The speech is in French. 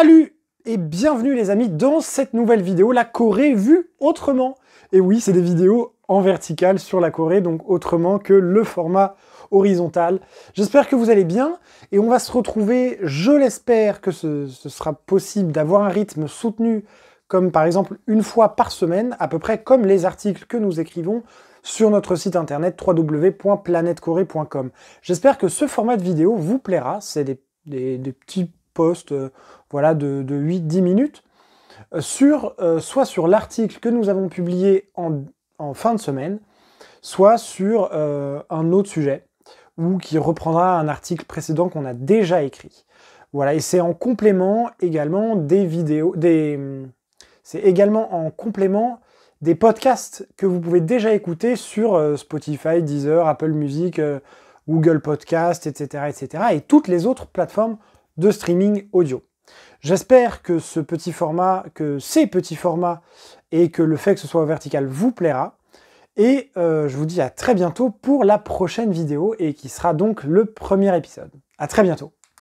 Salut et bienvenue les amis dans cette nouvelle vidéo, la Corée vue autrement. Et oui, c'est des vidéos en vertical sur la Corée, donc autrement que le format horizontal. J'espère que vous allez bien et on va se retrouver, je l'espère que ce, sera possible d'avoir un rythme soutenu comme par exemple une fois par semaine, à peu près comme les articles que nous écrivons sur notre site internet www.planetcorée.com. J'espère que ce format de vidéo vous plaira, c'est des, des petits post euh, voilà, de, de 8-10 minutes, euh, sur, euh, soit sur l'article que nous avons publié en, en fin de semaine, soit sur un autre sujet, ou qui reprendra un article précédent qu'on a déjà écrit. Voilà, et c'est en complément également des vidéos, des... C'est également en complément des podcasts que vous pouvez déjà écouter sur Spotify, Deezer, Apple Music, Google Podcast, etc., etc., et toutes les autres plateformes de streaming audio. J'espère que ce petit format, que ces petits formats et que le fait que ce soit vertical vous plaira. Et euh, je vous dis à très bientôt pour la prochaine vidéo et qui sera donc le premier épisode. À très bientôt.